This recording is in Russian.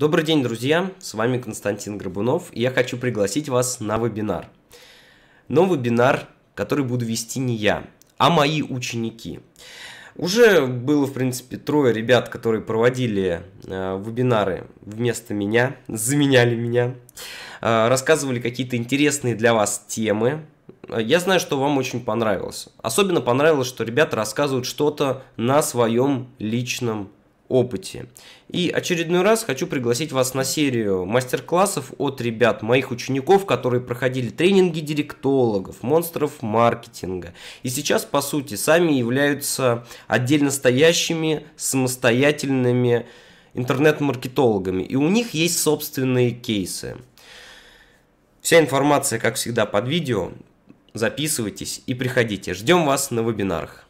Добрый день, друзья! С вами Константин Грабунов, и я хочу пригласить вас на вебинар. Но вебинар, который буду вести не я, а мои ученики. Уже было, в принципе, трое ребят, которые проводили э, вебинары вместо меня, заменяли меня, э, рассказывали какие-то интересные для вас темы. Я знаю, что вам очень понравилось. Особенно понравилось, что ребята рассказывают что-то на своем личном опыте. И очередной раз хочу пригласить вас на серию мастер-классов от ребят, моих учеников, которые проходили тренинги директологов, монстров маркетинга. И сейчас, по сути, сами являются отдельно стоящими, самостоятельными интернет-маркетологами. И у них есть собственные кейсы. Вся информация, как всегда, под видео. Записывайтесь и приходите. Ждем вас на вебинарах.